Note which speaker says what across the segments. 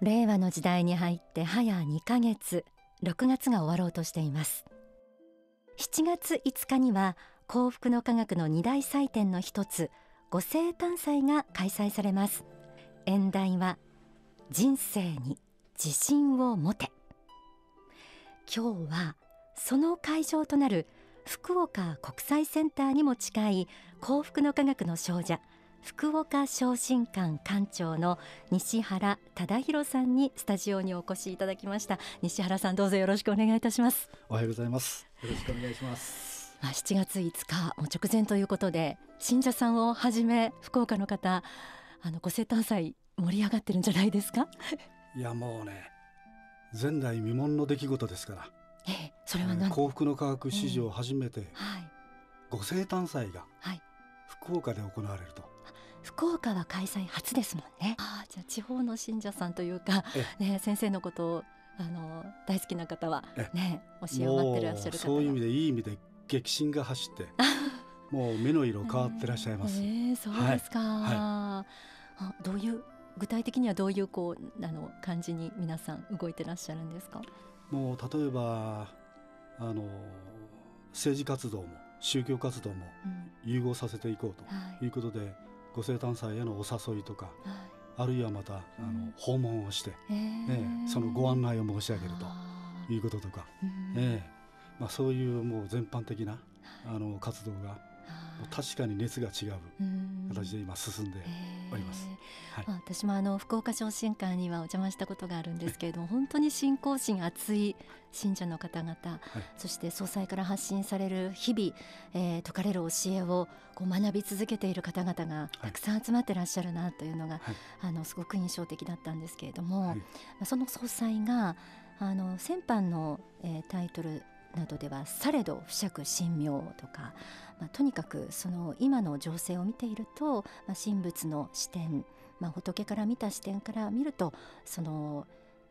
Speaker 1: 令和の時代に入って早2ヶ月6月が終わろうとしています7月5日には幸福の科学の2大祭典の一つ五星誕祭が開催されます演題は人生に自信を持て今日はその会場となる福岡国際センターにも近い幸福の科学の少女福岡昇進館館長の西原忠宏さんにスタジオにお越しいただきました西原さんどうぞよろしくお願いいたします
Speaker 2: おはようございますよろしくお願いします
Speaker 1: まあ7月5日も直前ということで信者さんをはじめ福岡の方あのご生誕祭盛り上がってるんじゃないですか
Speaker 2: いやもうね前代未聞の出来事ですからええ、それは何、えー、幸福の科学史上初めて、ええ、はい、ご生誕祭が福岡で行われると、
Speaker 1: 福岡は開催初ですもんねあじゃあ地方の信者さんというか、ね、先生のことをあの大好きな方はね教え合ってらっしゃるそうい
Speaker 2: う意味でいい意味で激震が走って もう目の色変わってらっしゃいます、え
Speaker 1: ー、そうですか、はいはい、あどういう具体的にはどういうこうあの感じに皆さん動いてらっしゃるんですか
Speaker 2: もう例えばあの政治活動も宗教活動も融合させていこうということで、はいご生誕祭へのお誘いとか、はい、あるいはまた、うん、あの訪問をして、えー、えそのご案内を申し上げるということとか、えーまあ、そういうもう全般的な、あの活動が確かに熱が違う形で今進んでおります、はい、
Speaker 1: 私もあの福岡昇進館にはお邪魔したことがあるんですけれども本当に信仰心熱い信者の方々、はい、そして総裁から発信される日々、えー、説かれる教えをこう学び続けている方々がたくさん集まってらっしゃるなというのが、はい、あのすごく印象的だったんですけれども、その総裁があの先般の、えー、タイトルなどでは「されど不釈神妙」とか、まあ、とにかくその今の情勢を見ていると、まあ、神仏の視点、まあ、仏から見た視点から見るとその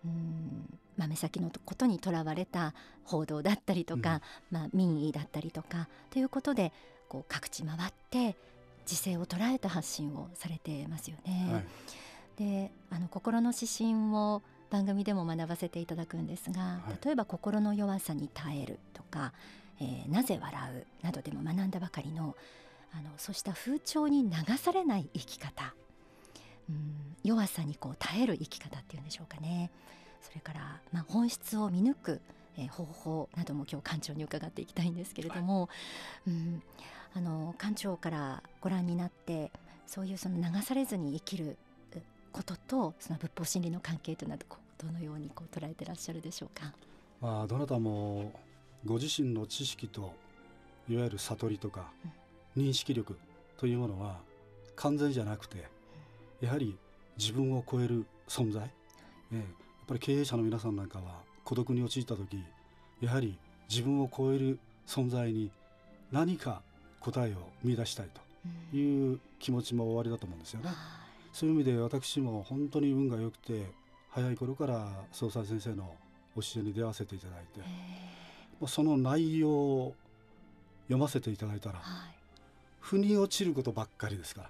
Speaker 1: うん目先のことにとらわれた報道だったりとか、うん、ま民意だったりとかということでこう各地回って時勢を捉えた発信をされてますよね。はい、であの心の指針を番組でも学ばせていただくんですが、はい、例えば心の弱さに耐えるとか、えー、なぜ笑うなどでも学んだばかりのあのそうした風潮に流されない生き方うん弱さにこう耐える生き方っていうんでしょうかねそれから、まあ、本質を見抜く、えー、方法なども今日館長に伺っていきたいんですけれども、はい、うん、あの館長からご覧になってそういうその流されずに生きることとその仏法真理の関係というのはどのようにこう捉えてらっしゃるでしょうか。
Speaker 2: まあ、どなたもご自身の知識といわゆる悟りとか認識力というものは完全じゃなくてやはり自分を超える存在、えやっぱり経営者の皆さんなんかは孤独に陥った時やはり自分を超える存在に何か答えを見出したいという気持ちもおありだと思うんですよね。そういう意味で私も本当に運が良くて早い頃から総裁先生の教えに出会わせていただいて、その内容を読ませていただいたら、はい、腑に落ちることばっかりですから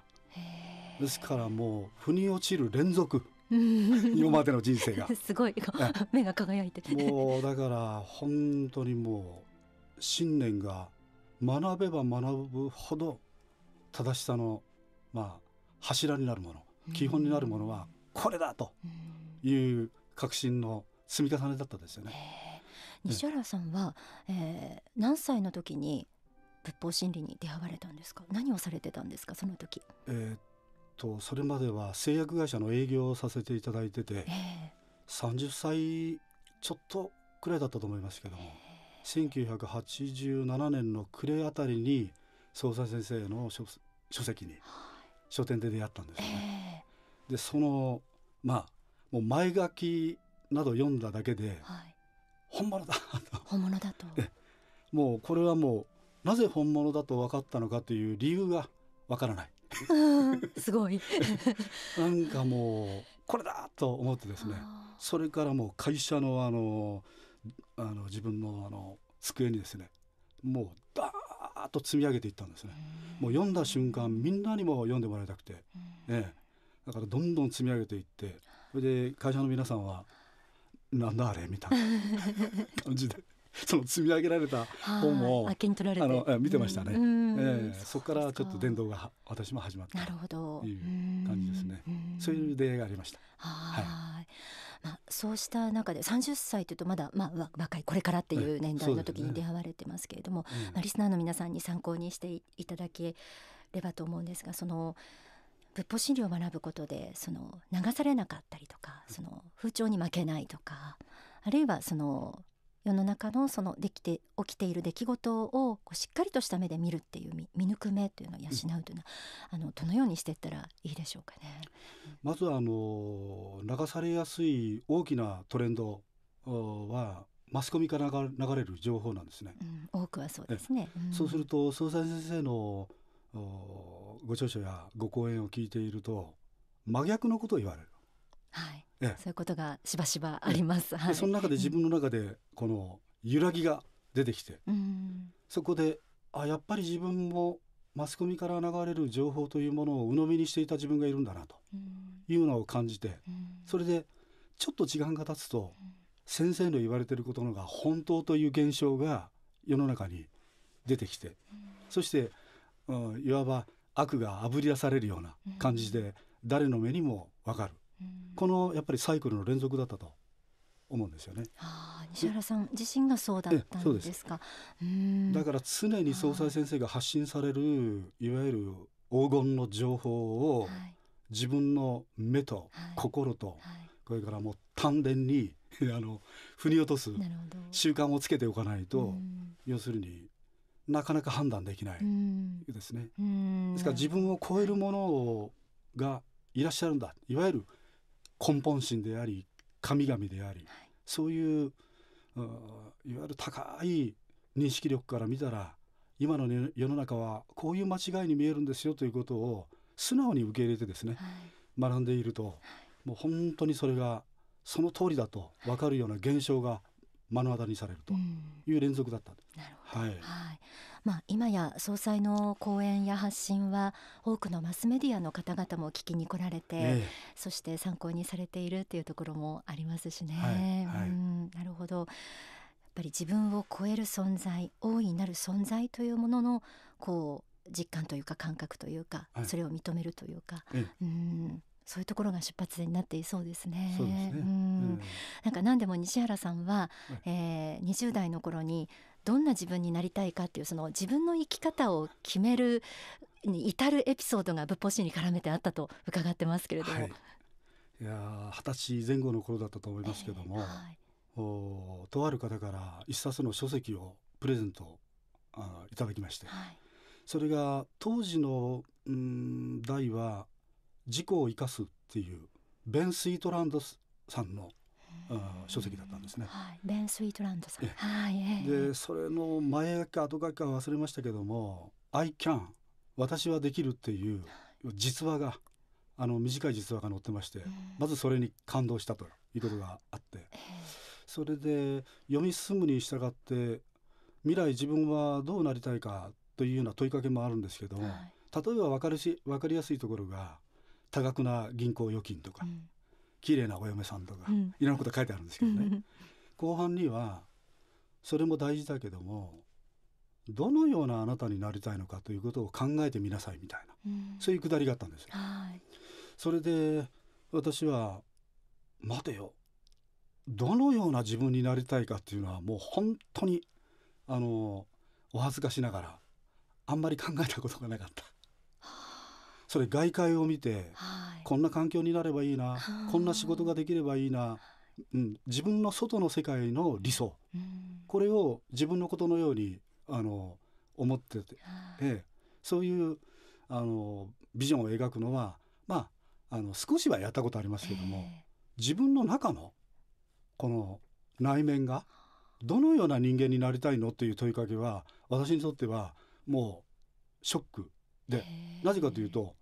Speaker 2: ですからもう腑に落ちる連続 今までの人生が
Speaker 1: すごい目が輝いても
Speaker 2: うだから本当にもう信念が学べば学ぶほど正しさのまあ柱になるもの基本になるものはこれだという確信の積み重ねだったですよね。
Speaker 1: 西原さんは、えー、何歳の時に仏法真理に出会われたんですか何をされてたんですかその
Speaker 2: 時、えっとそれまでは製薬会社の営業をさせていただいてて、えー、30歳ちょっとくらいだったと思いますけども、えー、1987年の暮れあたりに総裁先生の書書籍に「書店で出会ったんですね。えー、でそのまあもう前書きなど読んだだけで、は
Speaker 1: い、本物だ本物だと
Speaker 2: もうこれはもうなぜ本物だと分かったのかという理由が分からない すごい なんかもうこれだと思ってですねそれからもう会社のあのあの自分のあの机にですねもうダーと積み上げていったんですね。もう読んだ瞬間みんなにも読んでもらいたくて、ええ、だからどんどん積み上げていってそれで会社の皆さんは「なんだあれ?」みたいな感じで その積み上げられた本もあられあの見てましたね、うえー、そこからちょっと伝道が私も始まったな
Speaker 1: るほどい
Speaker 2: う感じですねそういう出会いがありましたはい
Speaker 1: まあ、そうした中で三十歳というとまだ、まあ、若いこれからっていう年代の時に出会われてますけれども、ねうん、まあ、リスナーの皆さんに参考にしていただければと思うんですがその仏法真理を学ぶことでその流されなかったりとかその風潮に負けないとかあるいはその世の中のそのできて起きている出来事をこうしっかりとした目で見るっていう見見抜く目というのを養うというのは、うん、あのどのようにしていったらいいでしょうかね。
Speaker 2: まずはあの流されやすい大きなトレンドはマスコミから流れる情報なんですね。うん、多くはそうですね。うん、そうすると総裁先生のご著書やご講演を聞いていると真逆のことを言われる。はい、そういう
Speaker 1: ことがしばしばあります、はい、その
Speaker 2: 中で自分の中でこの揺らぎが出てきて、うん、そこであやっぱり自分もマスコミから流れる情報というものを鵜呑みにしていた自分がいるんだなというのを感じて、うん、それでちょっと時間が経つと、うん、先生の言われてることのが本当という現象が世の中に出てきて、そして、うん、いわば悪があぶり出されるような感じで、誰の目にもわかる。このやっぱりサイクルの連続だったと思うんですよね。あ西原さん自身がそうだったんですか。すだから常に総裁先生が発信されるいわゆる黄金の情報を自分の目と心と、これからもう丹田に あの腑に落とす習慣をつけておかないと要するになかなか判断できないですね。ですから自分を超えるものがいらっしゃるんだいわゆる根本心であり神々であり、はい、そういういわゆる高い認識力から見たら今の、ね、世の中はこういう間違いに見えるんですよということを素直に受け入れてですね、はい、学んでいるともう本当にそれがその通りだと分かるような現象が目の当たりにされるという連続だった。はい、はい
Speaker 1: まあ、今や総裁の講演や発信は多くのマスメディアの方々も聞きに来られて、そして参考にされているというところもありますしね。はいはい、うんなるほどやっぱり自分を超える存在大いなる存在というもののこう実感というか感覚というか、はい、それを認めるというか、ええ、うんそういうところが出発点になっていそうですね。う、ん、なんか何でも西原さんは、はい、えー、20代の頃にどんな自分になりたいかっていうその自分の生き方を決めるに至るエピソードが仏法師に絡めてあったと伺ってますけれども、はい、
Speaker 2: いや二十歳前後の頃だったと思いますけども、えーはい、おとある方から一冊の書籍をプレゼントあいただきまして、はい、それが当時の、うん、題は「自己を生かす」っていうベン・スイートランドさんのあ書籍だったんですね。は
Speaker 1: い、ベン・スイートランドさん。はい、で
Speaker 2: それの前書きか後書きか忘れましたけども「I can 私はできる」っていう実話があの短い実話が載ってまして、まずそれに感動したということがあって、それで読み進むに従って未来自分はどうなりたいかというような問いかけもあるんですけど、も例えば分かりし分かりやすいところが多額な銀行預金とか。綺麗なお嫁さんとか、うん、いろんなこと書いてあるんですけどね後半にはそれも大事だけどもどのようなあなたになりたいのかということを考えてみなさいみたいな、うん、そういうくだりがあったんですよ。それで私は「待てよどのような自分になりたいかっていうのはもう本当にあのお恥ずかしながらあんまり考えたことがなかった。それ外界を見て、はい、こんな環境になればいいなこんな仕事ができればいいな、うん、自分の外の世界の理想、うん、これを自分のことのようにあの思ってて、ええ、そういうあのビジョンを描くのは、まあ、あの少しはやったことありますけども、えー、自分の中のこの内面がどのような人間になりたいのっていう問いかけは私にとってはもうショックで、えー、なぜかというと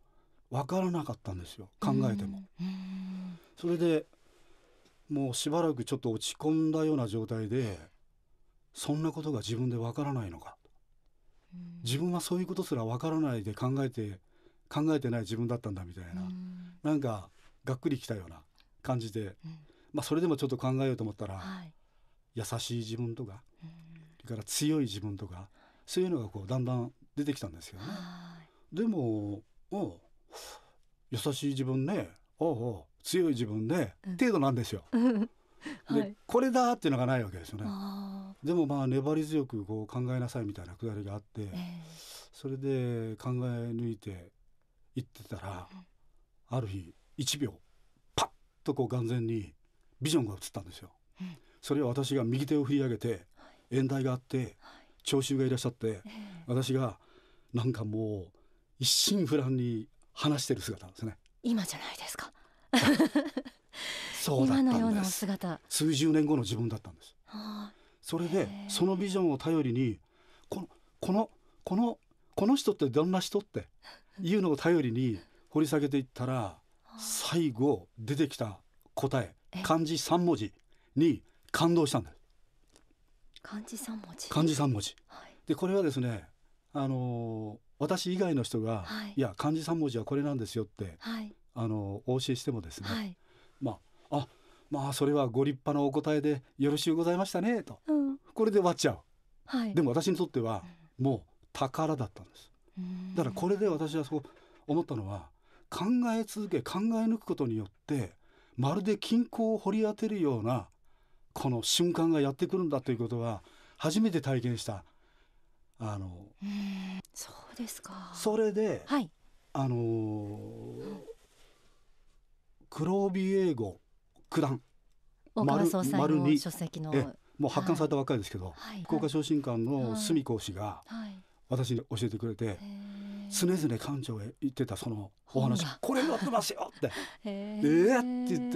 Speaker 2: 分からなかったんですよ考えても。それでもうしばらくちょっと落ち込んだような状態でそんなことが自分で分からないのか自分はそういうことすら分からないで考えて考えてない自分だったんだみたいななんかがっくりきたような感じで、まあそれでもちょっと考えようと思ったら、優しい自分とかそれから強い自分とかそういうのがこうだんだん出てきたんですよね。でもお優しい自分ねおうおう強い自分ね、うん、程度なんですよ。はい、でこれだっていうのがないわけですよね。でもまあ粘り強くこう考えなさいみたいなくだりがあって、えー、それで考え抜いていってたら、うん、ある日1秒パッとこう眼前にビジョンが映ったんですよ。うん、それは私が右手を振り上げて、はい、演題があって、はい、聴衆がいらっしゃって、えー、私がなんかもう一心不乱に話してる姿ですね
Speaker 1: 今じゃないですか
Speaker 2: そうだったんです数十年後の自分だったんです、はあ、それでそのビジョンを頼りにこのこのこのこの人ってどんな人っていうのを頼りに掘り下げていったら最後出てきた答え漢字三文字に感動したんです
Speaker 1: 漢字三文
Speaker 2: 字漢字三文字、はい、でこれはですねあの私以外の人が、はい、いや漢字3文字はこれなんですよって、はい、あのお教えしてもですね、はい、まああまあそれはご立派なお答えでよろしゅうございましたねと、うん、これで終わっちゃう、はい、でも私にとってはもう宝だったんですだからこれで私はそう思ったのは考え続け考え抜くことによってまるで均衡を掘り当てるようなこの瞬間がやってくるんだということは初めて体験したあの
Speaker 1: そうですかそ
Speaker 2: れで、はい、あのー、黒帯英語九段丸丸に書籍のもう発刊されたばっかりですけど、はい、福岡昇進館の住講師が、はい、私に教えてくれて常々館長へ言ってたそのお話これ待ってますよってええって言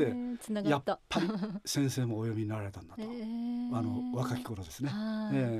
Speaker 1: ってやっぱ
Speaker 2: り先生もお読みになられたんだと
Speaker 1: あ
Speaker 2: の若き頃ですね、え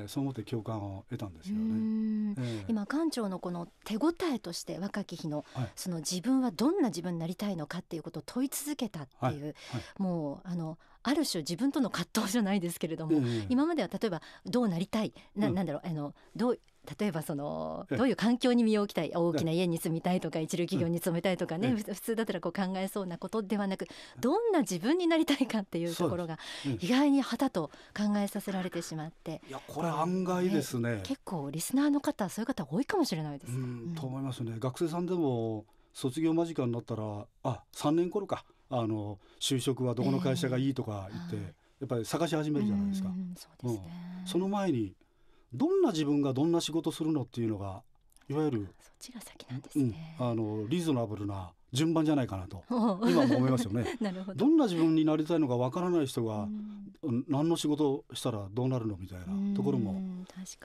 Speaker 2: ー、そう思って共感を得たんですよね、今
Speaker 1: 館長のこの手応えとして若き日の、はい、その自分はどんな自分になりたいのかっていうことを問い続けたっていう、はいはい、もうあのある種自分との葛藤じゃないですけれども、うん、今までは例えばどうなりたいな,、ん、なんだろうあのどう例えばそのどういう環境に身を置きたい大きな家に住みたいとか一流企業に勤めたいとかね、普通だったらこう考えそうなことではなくどんな自分になりたいかっていうところが意外に旗と考えさせられてしまって、い
Speaker 2: やこれ案外ですね結
Speaker 1: 構リスナーの方そういう方多いかもしれないです、
Speaker 2: と思いますね学生さんでも卒業間近になったらあ3年頃かあの就職はどこの会社がいいとか言って、えー、やっぱり探し始めるじゃないですか。うそうです、ねうん、その前にどんな自分がどんな仕事するのっていうのがいわゆるそちが先なんです、ね、うん、あのリーズナブルな順番じゃないかなと
Speaker 1: 今も思いますよね なるほどどんな自分
Speaker 2: になりたいのかわからない人が、何の仕事をしたらどうなるのみたいなところも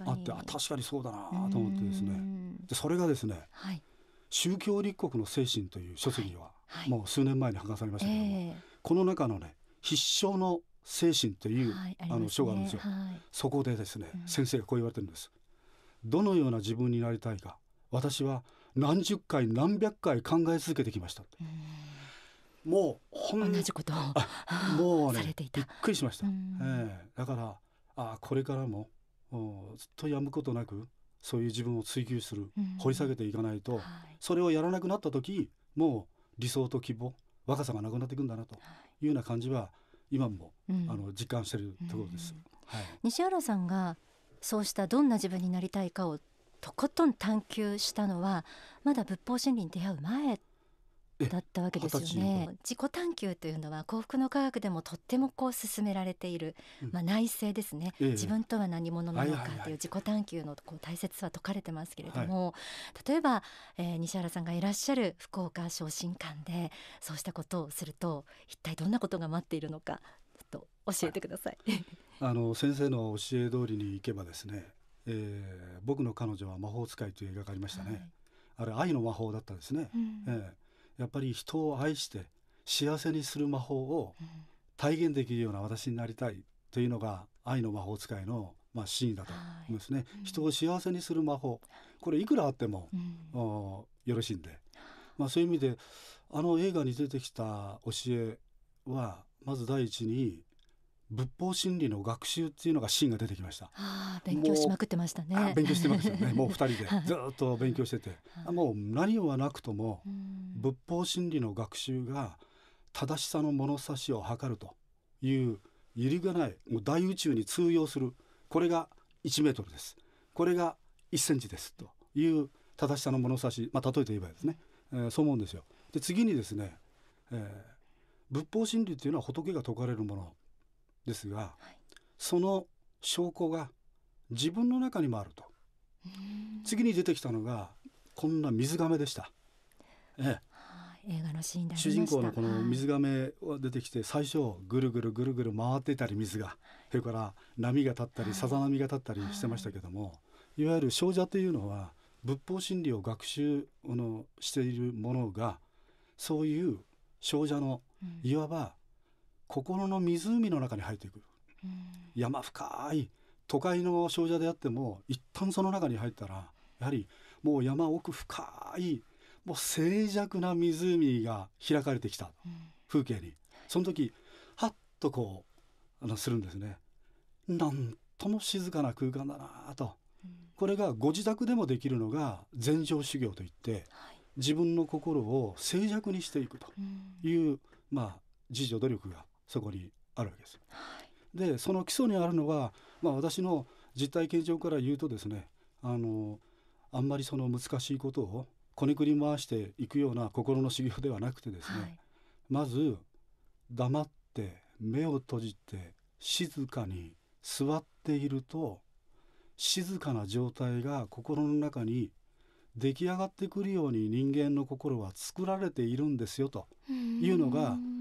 Speaker 2: あって確かあ確かにそうだなと思ってですねでそれがですね、はい、宗教立国の精神」という書籍は、はい、もう数年前に剥がされましたけども、えー、この中のね必勝の精神という、はいあね、あの書があるんですよ、はい、そこでですね、うん、先生がこう言われてるんですどのような自分になりたいか私は何十回何百回考え続けてきました、うもう本ん同じことを もうねびっくりしました、うえー、だからあこれからもずっとやむことなくそういう自分を追求する、うん、掘り下げていかないと、はい、それをやらなくなった時もう理想と希望若さがなくなっていくんだなというような感じは今も、あの実感しているところです、う
Speaker 1: ん、はい、西原さんがそうしたどんな自分になりたいかをとことん探求したのはまだ仏法真理に出会う前だったわけですよね自己探求というのは幸福の科学でもとってもこう進められている、うん、まあ、内政ですね、ええ、自分とは何者なのかという自己探求のこう大切さは解かれてますけれども、はい、例えば、えー、西原さんがいらっしゃる福岡昇進館でそうしたことをすると一体どんなことが待っているのかちょっと教えてください。
Speaker 2: あの先生の教え通りにいけばですね、えー、僕の彼女は魔法使いという映画がありましたね、はい、あれ愛の魔法だったですね、うん、えーやっぱり人を愛して幸せにする魔法を体現できるような私になりたいというのが愛の魔法使いのまあ真意だと思いますね、うん、人を幸せにする魔法これいくらあっても、うん、よろしいんで、まあ、そういう意味であの映画に出てきた教えはまず第一に仏法真理の学習っていうのがシーンが出てきました。
Speaker 1: あ勉強しまくってましたね。勉強してましたね。もう二人で
Speaker 2: ずっと勉強してて、はい、もう何をはなくとも仏法真理の学習が正しさの物差しを測るという揺りがないもう大宇宙に通用するこれが1メートルです。これが1センチですという正しさの物差し、まあ例えて言えばですね、えー、そう思うんですよ。で次にですね、えー、仏法真理というのは仏が説かれるもの。ですが、はい、その証拠が自分の中にもあると次に出てきたのがこんな水亀でした。ええ
Speaker 1: 映画のシーン主人公のこの水が
Speaker 2: は出てきて最初ぐるぐるぐるぐる回ってたり水がそれから波が立ったりさざ波が立ったりしてましたけどもいわゆる少女というのは仏法真理を学習のしているものがそういう少女のいわば心の湖の中に入っていく、うん、山深い都会の少女であっても一旦その中に入ったらやはりもう山奥深いもう静寂な湖が開かれてきた風景に、その時ハッとこうあのするんですね。なんとも静かな空間だなと、これがご自宅でもできるのが禅定修行といって、自分の心を静寂にしていくという、まあ自助努力がそこにあるわけです。はい、でその基礎にあるのは、まあ、私の実体験上から言うとですねあのあんまりその難しいことをこねくり回していくような心の修行ではなくてですね、はい、まず黙って目を閉じて静かに座っていると静かな状態が心の中に出来上がってくるように人間の心は作られているんですよというのが、うん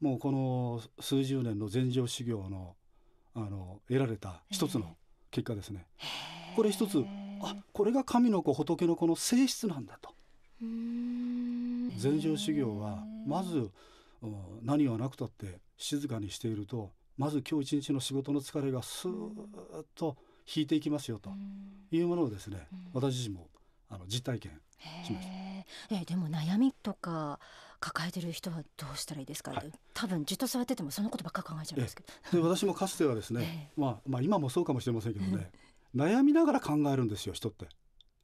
Speaker 2: もうこの数十年の禅定修行のあの得られた一つの結果ですね。これ一つあこれが神の子仏の子の性質なんだと。禅定修行はまず何はなくたって静かにしているとまず今日一日の仕事の疲れがスーッと引いていきますよというものをですね私自身もあの実体験
Speaker 1: しました。えでも悩みとか抱えてる人はどうしたらいいですか、はい、多分じっと座っててもそのことばっか考えち
Speaker 2: ゃんですけど、で私もかつてはですね、えまあ、まあ今もそうかもしれませんけどね、悩みながら考えるんですよ人って。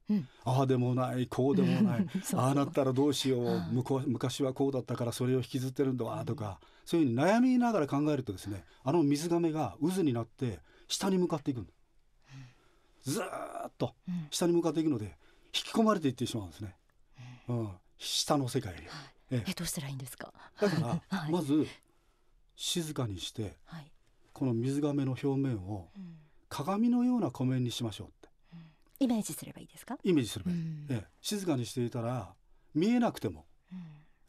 Speaker 2: うん、ああでもないこうでもない ああなったらどうしよう向こ昔はこうだったからそれを引きずってるんだわとか、うん、そういうふうに悩みながら考えるとですねあの水がめが渦になって下に向かっていくんずっと下に向かっていくので引き込まれていってしまうんですね、うん、下の世界に。はいええどうしたらいいんですかだから、はい、まず静かにして、はい、この水がめの表面を鏡のような湖面にしましょうって、う
Speaker 1: ん、イメージすればいいですかイメージ
Speaker 2: すればいい、うん、ええ、静かにしていたら見えなくても、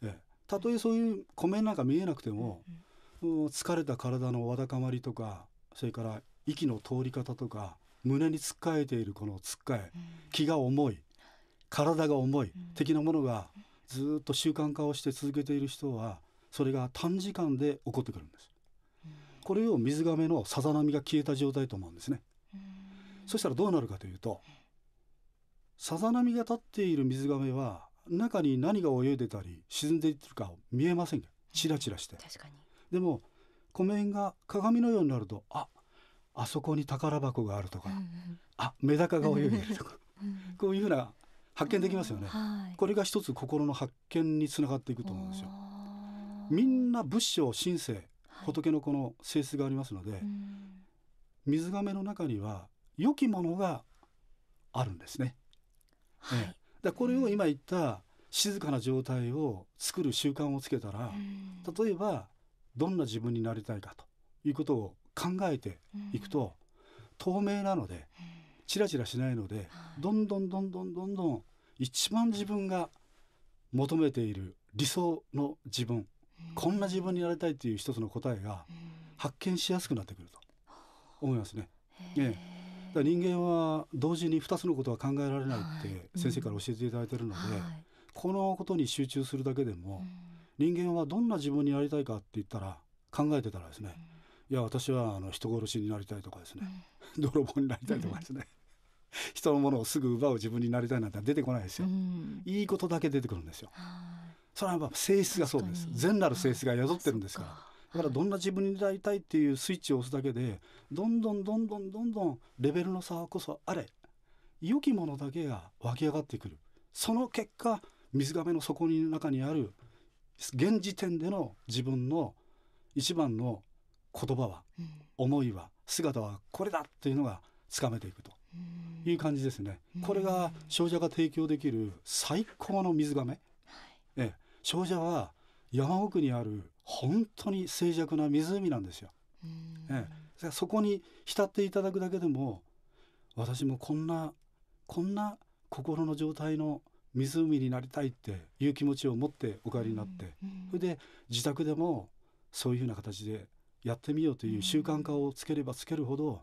Speaker 2: うん、ええ、たとえそういう湖面なんか見えなくても、うんうん、疲れた体のわだかまりとかそれから息の通り方とか胸につっかえているこのつっかえ、気が重い体が重い、的なものが、うんずっと習慣化をして続けている人はそれが短時間で起こってくるんです。これを水亀のさざ波が消えた状態と思うんですね。そしたらどうなるかというとさざ波が立っている水亀は中に何が泳いでたり沈んでいってるか見えませんがチラチラして。でも湖面が鏡のようになるとああそこに宝箱があるとか、うんうん、あメダカが泳いでるとかこういうふうな発見できますよね、はい、これが一つ心の発見につながっていくと思うんですよみんな仏性神聖仏の子の性質がありますので、はい、水亀の中には良きものがあるんですね、はい、ねだこれを今言った静かな状態を作る習慣をつけたら、例えばどんな自分になりたいかということを考えていくと、透明なので、チラチラしないので、どんどんどんどんどんどん一番自分が求めている理想の自分、こんな自分になりたいという一つの答えが発見しやすくなってくると思いますね。ええ、人間は同時に2つのことは考えられないって先生から教えていただいてるので、このことに集中するだけでも、人間はどんな自分になりたいかって言ったら考えてたらですね、いや私はあの人殺しになりたいとかですね、泥棒になりたいとかですね、人のものをすぐ奪う自分になりたいなんて出てこないですよ、うん、いいことだけ出てくるんですよそれはやっぱ性質がそうです善なる性質が宿ってるんですからだからどんな自分になりたいっていうスイッチを押すだけでどんどんどんどんどんどんレベルの差こそあれ良きものだけが湧き上がってくるその結果水亀の底の中にある現時点での自分の一番の言葉は、思いは姿はこれだっていうのがつかめていくという感じですね。これが少女が提供できる最高の水がめ。はい、少女は山奥にある本当に静寂な湖なんですよ。ええ、そこに浸っていただくだけでも私もこんなこんな心の状態の湖になりたいっていう気持ちを持ってお帰りになって、それで自宅でもそういうふうな形でやってみようという習慣化をつければつけるほど、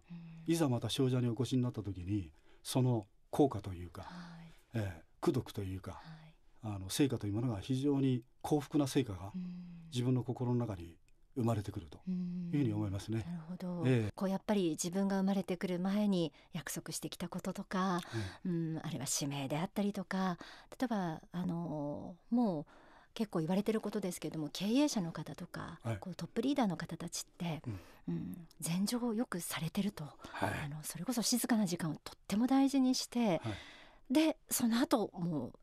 Speaker 2: いざまた症者にお越しになった時にその効果というか、はい、えー、功徳というか、はい、あの成果というものが非常に幸福な成果が自分の心の中に生まれてくるというふうに思いますね。なる
Speaker 1: ほど、えー、こうやっぱり自分が生まれてくる前に約束してきたこととか、うん、うん、あるいは使命であったりとか例えばあのもう結構言われてることですけども経営者の方とか、はい、こうトップリーダーの方たちって、うん、うん、前情をよくされてると、はい、あのそれこそ静かな時間をとっても大事にして、はい、でその後も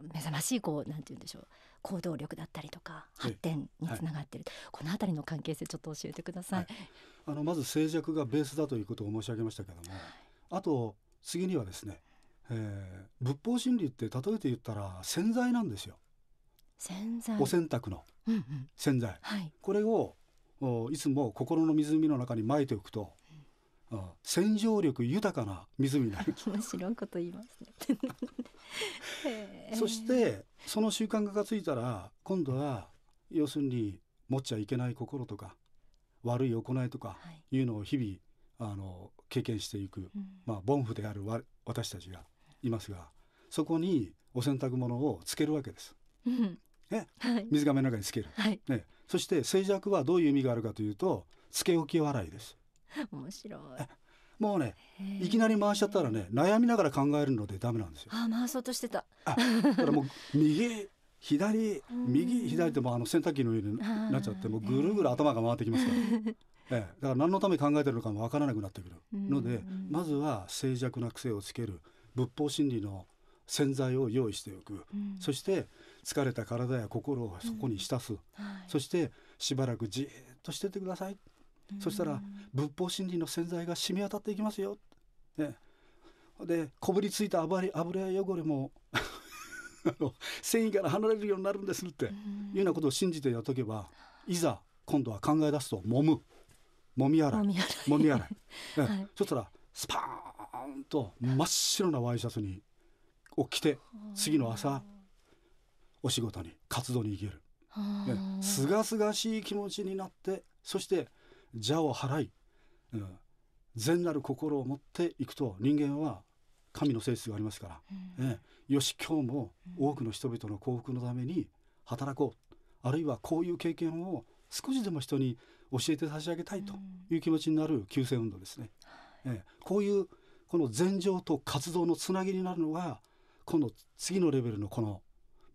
Speaker 1: う目覚ましいこうなんて言うんでしょう行動力だったりとか発展につながっている、はい、この辺りの関係性ちょっと教えてくださ
Speaker 2: い、はい、あのまず静寂がベースだということを申し上げましたけども、はい、あと次にはですね、えー、仏法真理って例えて言ったら潜在なんですよお洗濯の洗剤、うんうんはい、これをいつも心の湖の中にまいておくと、うん、洗浄力豊かな湖になる 面白いこと言いますね そしてその習慣がついたら今度は要するに持っちゃいけない心とか悪い行いとかいうのを日々あの経験していく、まあ凡夫である私たちがいますがそこにお洗濯物をつけるわけです。水が目の中につける、はい、ね、そして静寂はどういう意味があるかというとつけ置き笑いです面白いもうねいきなり回しちゃったらね悩みながら考えるのでダメなんですよ
Speaker 1: あ回そうとしてたあ
Speaker 2: だからもう 右左右左ってもあの洗濯機のようになっちゃってもうぐるぐる頭が回ってきますから、えだから何のために考えてるのかも分からなくなってくるのでまずは静寂な癖をつける仏法真理の洗剤を用意しておく、そして疲れた体や心をそこに浸す、うんはい、そしてしばらくじっとしててください、うん、そしたら仏法真理の洗剤が染み渡っていきますよ、ね、でこぶりついた油油汚れも 繊維から離れるようになるんですっていうようなことを信じてやっとけばいざ今度は考え出すと揉む揉み洗い揉み洗い そしたらスパーンと真っ白なワイシャツにを着て次の朝お仕事に活動に生けるすがすがしい気持ちになってそして邪を払い、うん、善なる心を持っていくと人間は神の性質がありますから、うん、よし今日も多くの人々の幸福のために働こうあるいはこういう経験を少しでも人に教えて差し上げたいという気持ちになる救世運動ですね、ええこういうこの禅情と活動のつなぎになるのがこの次のレベルのこの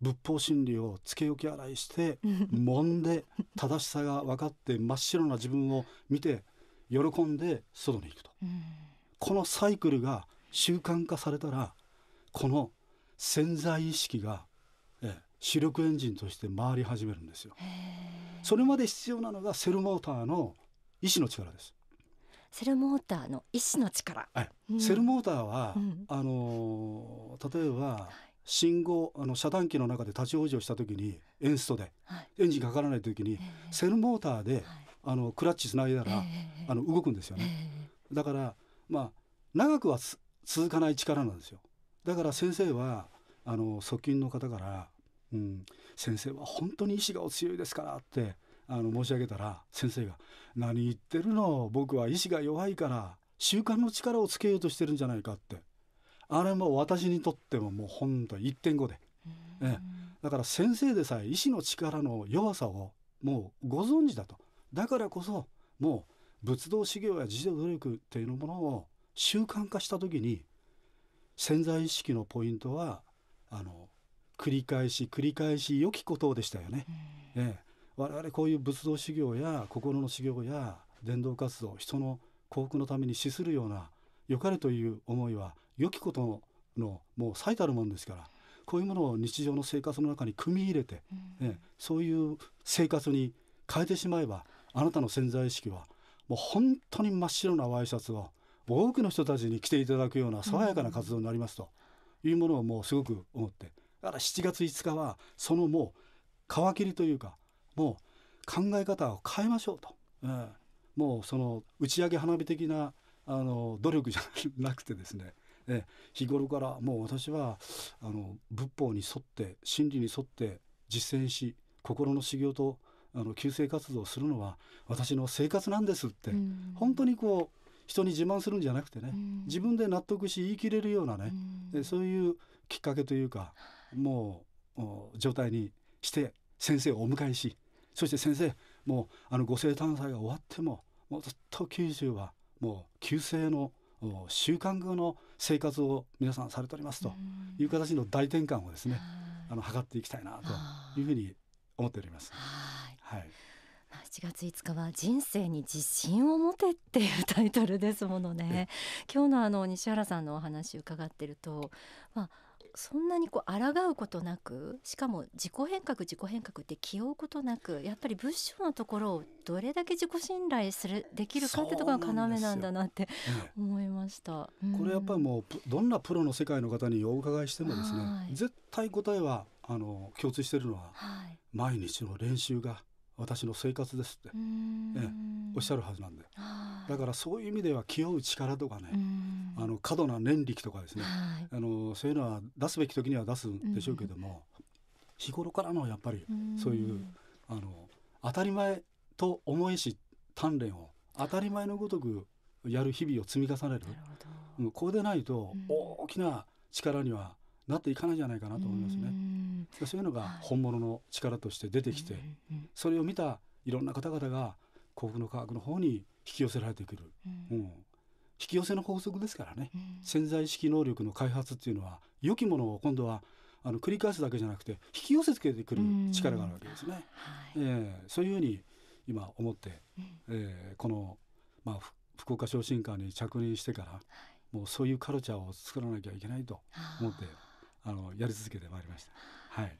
Speaker 2: 仏法真理をつけ置き洗いして揉ん で正しさが分かって真っ白な自分を見て喜んで外に行くと、うん、このサイクルが習慣化されたらこの潜在意識が、主力エンジンとして回り始めるんですよ。それまで必要なのがセルモーターの意志の力です。
Speaker 1: セルモーターの意志の力。
Speaker 2: はい、うん、セルモーターは、うん、あの例えば、はい信号あの遮断機の中で立ち往生した時にエンストで、はい、エンジンかからない時に、えー、セルモーターで、はい、あのクラッチつないだら、えー、あの動くんですよね、えー、だからまあ長くは続かない力なんですよだから先生はあの側近の方からうん、先生は本当に意志がお強いですからってあの申し上げたら先生が「何言ってるの僕は意志が弱いから習慣の力をつけようとしてるんじゃないか」ってあれも私にとってももう本当1.5で、えー、だから先生でさえ医師の力の弱さをもうご存知だとだからこそもう仏道修行や自助努力っていうものを習慣化した時に潜在意識のポイントはあの繰り返し繰り返し良きことでしたよね。ええ、我々こういう仏道修行や心の修行や伝道活動人の幸福のために資するような良かれという思いは良きことのもう最たるもんですからこういうものを日常の生活の中に組み入れて、うん、ね、そういう生活に変えてしまえばあなたの潜在意識はもう本当に真っ白なワイシャツを多くの人たちに着ていただくような爽やかな活動になりますというものをもうすごく思ってだから7月5日はそのもう皮切りというかもう考え方を変えましょうと、えー、もうその打ち上げ花火的なあの努力じゃなくてですねえ日頃からもう私はあの仏法に沿って真理に沿って実践し心の修行とあの救世活動をするのは私の生活なんですって、うん、本当にこう人に自慢するんじゃなくてね、うん、自分で納得し言い切れるようなね、うん、そういうきっかけというかもう状態にして先生をお迎えしそして先生もうあのご生誕祭が終わってももうずっと九州はもう旧姓の習慣化の生活を皆さんされておりますという形の大転換をですね、あの図っていきたいなというふうに思っております。はい。
Speaker 1: 7月5日は人生に自信を持てっていうタイトルですものね。今日のあの西原さんのお話伺ってると、まあそんなにこう抗うことなくしかも自己変革自己変革って気負うことなくやっぱり仏性のところをどれだけ自己信頼するできるかってところが要なんだなって
Speaker 2: 思いました、うん、これやっぱりもうどんなプロの世界の方にお伺いしてもですね、はい、絶対答えはあの共通してるのは、はい、毎日の練習が私の生活ですって、えおっしゃるはずなんでだからそういう意味では気負う力とかねあの過度な念力とかですね、あのそういうのは出すべき時には出すんでしょうけども、日頃からのやっぱりそういうあの当たり前と思いし鍛錬を当たり前のごとくやる日々を積み重ねる、ここでないと大きな力には、うんなっていかないじゃないかなと思いますね。うそういうのが本物の力として出てきて、はい、それを見たいろんな方々が幸福の科学の方に引き寄せられてくる、うん、うん、引き寄せの法則ですからね、うん、潜在意識能力の開発っていうのは良きものを今度はあの繰り返すだけじゃなくて引き寄せつけてくる力があるわけですね。うんはい、えー、そういうふうに今思って、えー、この、まあ、福岡昇進館に着任してから、もうそういうカルチャーを作らなきゃいけないと思って。あのやり続けてまいりました。はい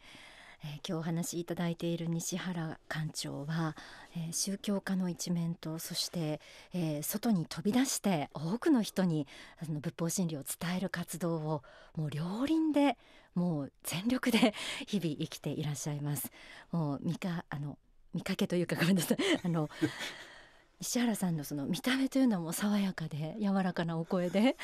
Speaker 1: えー、今日お話しいただいている西原館長は、えー、宗教家の一面とそして、えー、外に飛び出して多くの人にあの仏法真理を伝える活動をもう両輪でもう全力で 日々生きていらっしゃいます。もう見かあの見かけというかごめんなさいあの石原さんのその見た目というのも爽やかで柔らかなお声で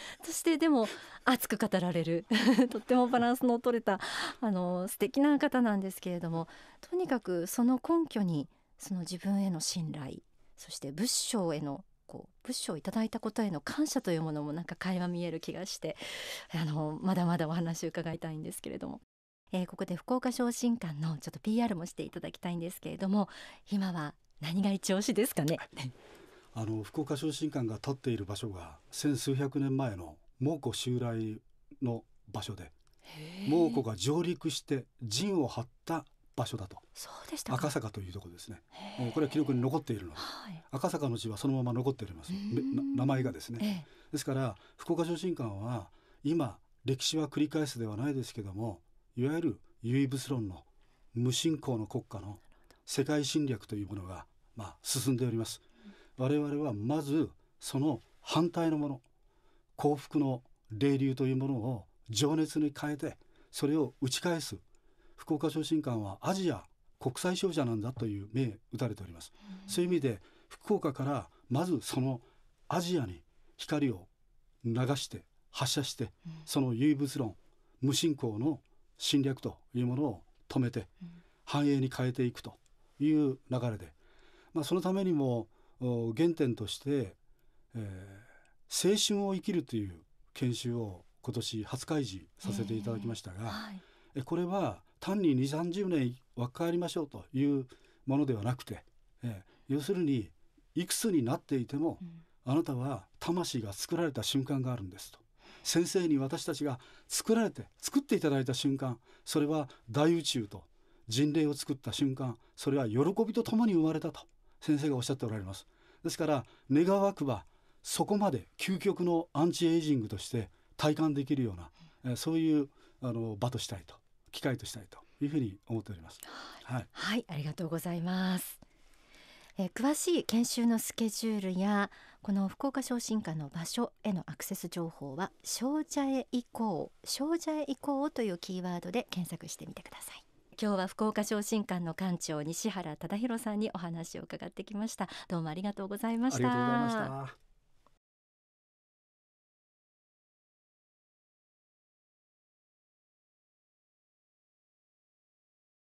Speaker 1: そしてでも熱く語られる とってもバランスの取れたあの素敵な方なんですけれどもとにかくその根拠にその自分への信頼そして仏性へのこう仏性をいただいたことへの感謝というものもなんか垣間見える気がしてあのまだまだお話を伺いたいんですけれどもえー、ここで福岡昇進館のちょっと PR もしていただきたいんですけれども今は何が一押しですかね。
Speaker 2: あの福岡昇進館が建っている場所が千数百年前の蒙古襲来の場所で蒙古が上陸して陣を張った場所だと赤坂というところですねこれは記録に残っているので、はい、赤坂の地はそのまま残っております名前がですね、ですから福岡昇進館は今歴史は繰り返すではないですけどもいわゆる唯物論の無信仰の国家の世界侵略というものが、まあ、進んでおります。我々はまずその反対のもの幸福の霊流というものを情熱に変えてそれを打ち返す福岡昇進館はアジア国際商社なんだという銘打たれております、そういう意味で福岡からまずそのアジアに光を流して発射して、その唯物論無信仰の侵略というものを止めて、繁栄に変えていくという流れで、まあ、そのためにも原点として、えー、青春を生きるという研修を今年初開示させていただきましたが、えーはい、これは単に2 3 0年若返りましょうというものではなくて、えー、要するにいくつになっていても、うん、あなたは魂が作られた瞬間があるんですと。先生に私たちが作られて作っていただいた瞬間それは大宇宙と人類を作った瞬間それは喜びとともに生まれたと先生がおっしゃっておられますですから願わくばそこまで究極のアンチエイジングとして体感できるような、えそういうあの場としたいと機会としたいというふうに思っております、はい、はい、ありがとうございますえ詳しい研修のスケ
Speaker 1: ジュールやこの福岡昇進館の場所へのアクセス情報は「少女へ移行」「少女へ移行」というキーワードで検索してみてください。今日は福岡昇進館の館長西原忠弘さんにお話を伺ってきましたどうもありがとうございましたありがとうございました